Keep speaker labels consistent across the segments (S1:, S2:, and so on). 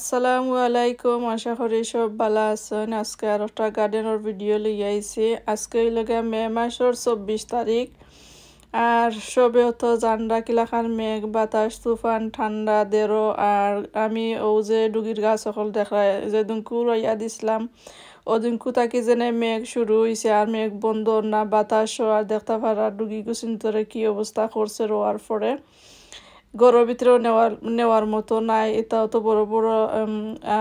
S1: আসসালামু আলাইকুম আশা করি সব ভালো আছেন আজকে আর একটা গার্ডেনের ভিডিও লিয়ে আইছি আজকে লগে মে মাসের চব্বিশ তারিখ আর সবে তো জানরা কিলাখান মেঘ বাতাস তুফান ঠান্ডা দেরো আর আমি ও যে ডুগির গাছ সকল দেখায় যে দুঙ্কু রইয়া দিছিলাম ও দুঙ্কু তাকি যেনে মেঘ শুরু হয়েছে আর মেঘ বন্ধ না বাতাস আর দেখতে পারা ডুগি গুছিন কি অবস্থা করছে রোয়ার পরে গরুর ভিতরেও নেওয়ার নেওয়ার মতো নাই এটাও তো বড় বড়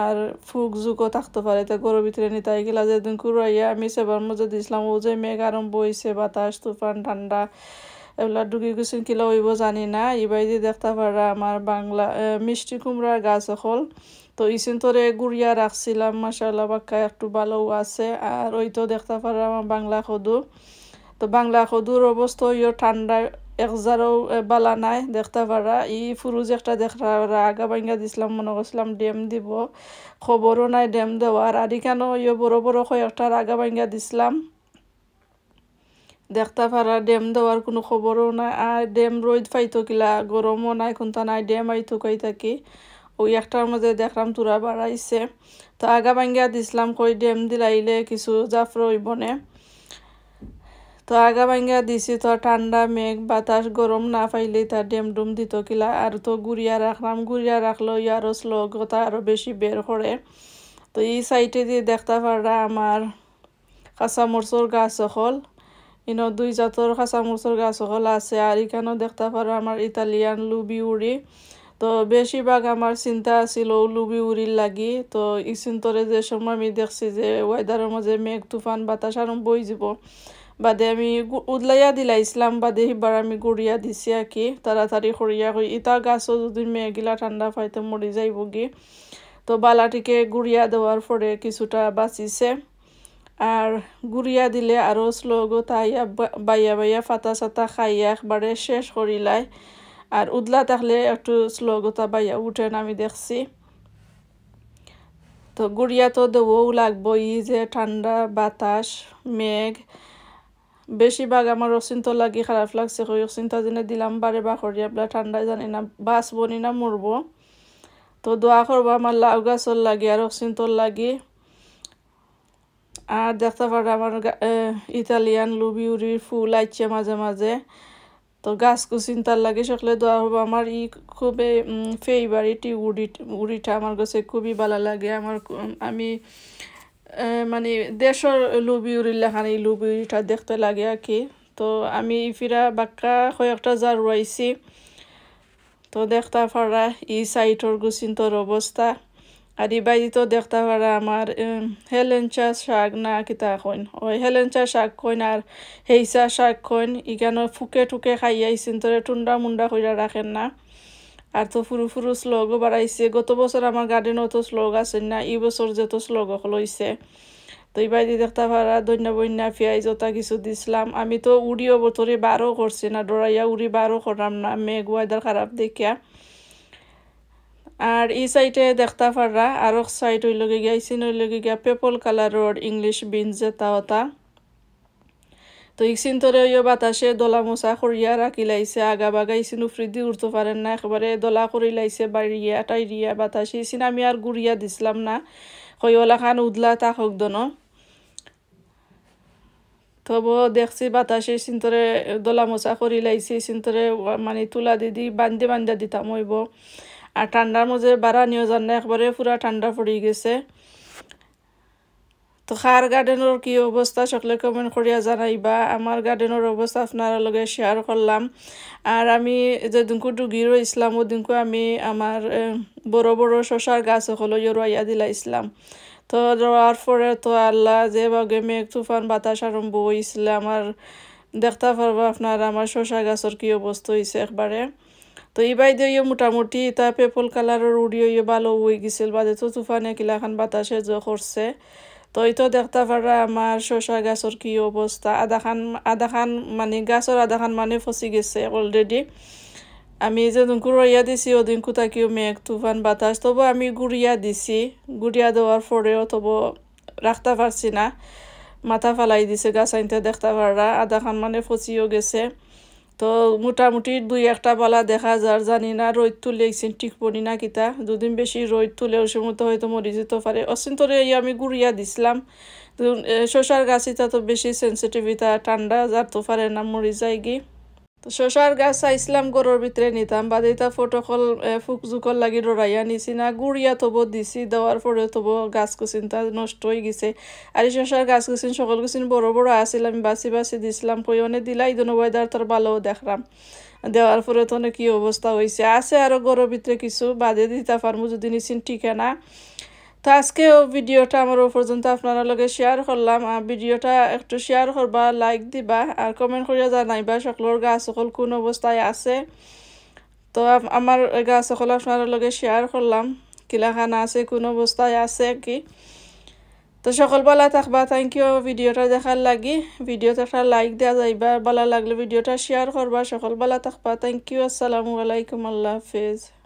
S1: আর ফুক জুকও থাকতে পারে তা গরুর ভিতরে নিতে গেলা যেদিন কুরাইয়া আমি সেবার মধ্যে দিয়েছিলাম ও যে মেঘ আরম বইছে বাতাস তুফান ঠান্ডা এগুলা ডুগি গুছিন কিলা হইব জানি না এবার যে দেখতে পারা আমার বাংলা মিষ্টি কুমড়ার গাছ হল তো ইসিন তোরে গুড়িয়া রাখছিলাম মাসাল্লা বাক্কা একটু ভালো আছে আর ওই তো দেখতে পারা আমার বাংলা খদু তো বাংলা খদুর অবস্থা ওই ঠান্ডায় একজারও বালা নাই দেখতে পারা ই ফুরুজ একটা দেখতে পারা আগা ভাঙ্গা দিছিলাম মনে করছিলাম ডেম দিব খবরও নাই ডেম দেওয়ার আর কেন ইয়ে বড় বড় একটা আগা ভাঙ্গা দিছিলাম দেখতে পারা ডেম দেওয়ার কোনো খবরও নাই আর ডেম রোদ পাইতো কিলা গরমও নাই কোনটা নাই ডেম আইতো কই থাকি ওই একটার মধ্যে দেখলাম তুরা বাড়াইছে তো আগা বাঙ্গিয়া দিছিলাম কই ডেম দিলাইলে কিছু জাফর হইব হইবনে তো আগা ভাঙ্গা দিছি তো ঠান্ডা মেঘ বাতাস গরম না পাইলে তার ডেম ডুম দিত কিলা আর তো গুড়িয়া রাখলাম গুড়িয়া রাখলো ইয়ারও কথা আরও বেশি বের করে তো এই সাইডে দিয়ে দেখতে পারা আমার কাঁচামরচর গাছ সকল ইনো দুই জাতর কাঁচামরচর গাছ সকল আছে আর এখানেও দেখতে পারো আমার ইতালিয়ান লুবি উড়ি তো বেশিরভাগ আমার চিন্তা ছিল লুবি উড়ির লাগি তো ইসিন্তরে যে সময় আমি দেখছি যে ওয়েদারের মাঝে মেঘ তুফান বাতাস আরম্ভ বই যাব বাদে আমি উদলাইয়া দিলা ইসলাম বাদে সিবার আমি গড়িয়া দিছি আঁকি তাড়াতাড়ি সরিয়া কই ইতা গাছও যদি মেয়েগিলা ঠান্ডা পাইতে মরি যাইব গি তো বালাটিকে গুড়িয়া দেওয়ার পরে কিছুটা বাঁচিছে আর গুড়িয়া দিলে আরও স্লোগো তাইয়া বাইয়া বাইয়া ফাতা সাতা খাইয়া একবারে শেষ করিলাই আর উদলা থাকলে একটু স্লোগোতা বাইয়া উঠে আমি দেখছি তো গুড়িয়া তো দেবও লাগবো ই যে ঠান্ডা বাতাস মেঘ বেশিরভাগ আমার অচিন্ত লাগি খারাপ লাগছে কই অচিন্তা জেনে দিলাম বারে বা করি বলে ঠান্ডায় জানি না বাস বনি না মরব তো দোয়া করবো আমার লাউ গাছর লাগি আর অচিন্তর লাগি আর দেখতে পারে আমার ইতালিয়ান লুবিউরির ফুল আইছে মাঝে মাঝে তো গাছ কুচিন্তার লাগে সকলে দোয়া হবো আমার ই খুবই ফেভারিট উড়ি উড়িটা আমার গাছে খুবই ভালো লাগে আমার আমি মানে দেশর লুবিউরিল্লা খানি লুবিটা দেখতে লাগে আর কি তো আমি ইফিরা বাক্কা কয়েকটা যা রয়েছি তো দেখতে পারা ই সাইটর গুসিন্তর অবস্থা আর ইবাই তো দেখতে পারা আমার হেলেনচা শাক না কিতা কইন ওই হেলেঞ্চা শাক কইন আর হেইচা শাক কইন ইখানো ফুকে টুকে খাইয়াই চিন্তরে টুন্ডা মুন্ডা কইরা রাখেন না আর তো ফুরু ফুরু শ্লোগও বাড়াইছে গত বছর আমার গার্ডেন অত শ্লোগ আছে না এই বছর যত শ্লোগ লইছে তো এবার দি দেখতে পারা ধন্য বন্যা ফিয়াই জোতা কিছু দিছিলাম আমি তো উড়ি অবতরে বারও করছি না ডরাইয়া উড়ি বারও করাম না মেঘ ওয়েদার খারাপ দেখিয়া আর ই সাইটে দেখতে পারা আরও সাইট ওই লগে গিয়া ইসিন ওই লগে গিয়া পেপল কালারর ইংলিশ বিনস জেতা হতা তো তরে ওই বাতাসে দোলা মোসা করিয়া রাখি লাইছে আগা বাগা ইসিন উফ্রিদি উঠতে পারেন না একেবারে দোলা করি লাইছে বাড়িয়া টাইরিয়া বাতাসে ইসিন আমি আর গুড়িয়া দিছিলাম না কইওলা খান উদলা তা হোক দন তবু দেখছি বাতাসে সিন্তরে দোলা মোসা করি লাইছে সিন্তরে মানে তুলা দিদি বান্ধে বান্ধা দিতাম হইব আর ঠান্ডার মধ্যে বাড়া নিয়ে যান না একবারে পুরা ঠান্ডা পড়ে গেছে তো খার গার্ডেনের কি অবস্থা সকলে কমেন্ট করিয়া জানাইবা আমার গার্ডেনের অবস্থা আপনার লগে শেয়ার করলাম আর আমি যে দিনকু ডুগি রইসলাম ও দিনকু আমি আমার বড় বড় শশার গাছ সকলো জড়াইয়া দিলাইছিলাম তো যাওয়ার পরে তো আল্লাহ যে বাগে মেঘ তুফান বাতাস আরম্ভ হয়েছিলে আমার দেখতে পারবো আপনার আমার শশা গাছের কি অবস্থা হয়েছে একবারে তো এইবাই দিয়ে মোটামুটি তা পেপল কালারের উড়িয়ে ভালো হয়ে গেছিল বাদে তো তুফানে কিলাখান বাতাসে জ করছে তো এই তো দেখতে পারা আমার শসা গাছের কি অবস্থা আধাখান আধাখান মানে গাছের আধাখান মানে ফসি গেছে অলরেডি আমি যে ঘুরাইয়া দিছি ওদিন কোথাকিও মেঘ তুফান বাতাস তবু আমি গুড়িয়া দিছি গুড়িয়া দেওয়ার পরেও তবু রাখতে পারছি না মাথা ফালাই দিছে গাছ আনতে দেখতে পারা আধাখান মানে ফসিও গেছে তো মোটামুটি দুই একটা বালা দেখা যার জানি না রোদ তুলে একসিন ঠিক পড়ি না কিতা দুদিন বেশি রোদ তুলে ওর মতো হয়তো মরি যেতে পারে অসিন্তরে এই আমি গুড়িয়া দিছিলাম শসার গাছিটা তো বেশি সেন্সিটিভিতা ঠান্ডা যার তো পারে না মরি যায় গিয়ে তো শশার গাছ আইসলাম গরুর ভিতরে নিতাম বা দিতা ফটোকল ফুক জুকল লাগি ডরাইয়া নিছি না গুড়িয়া থব দিছি দেওয়ার পরে থব গাছ কুচিন তা নষ্ট হয়ে গেছে আর এই শশার গাছ কুচিন সকল কুচিন বড় বড় আসিল আমি বাঁচি বাঁচি দিছিলাম কই অনেক দিলাই দোনো ওয়েদার তোর ভালো দেখলাম দেওয়ার পরে তো কি অবস্থা হয়েছে আছে আরও গরুর ভিতরে কিছু বাদে দিতা ফার্মু যদি নিছিন ঠিকানা তো আজকেও ভিডিওটা আমার ও পর্যন্ত আপনারা লগে শেয়ার করলাম ভিডিওটা একটু শেয়ার করবা লাইক দিবা আর কমেন্ট করিয়া জানাইবা সকলের গাছ সকল কোন অবস্থায় আছে তো আমার গাছ সকল আপনারা লগে শেয়ার করলাম কিলাখানা আছে কোন অবস্থায় আছে কি তো সকল বেলা থাকবা থ্যাংক ইউ ভিডিওটা দেখার লাগি ভিডিওতে একটা লাইক দেওয়া যাইবা বলা লাগলে ভিডিওটা শেয়ার করবা সকল বেলা থাকবা থ্যাংক ইউ আসসালামু আলাইকুম আল্লাহ হাফিজ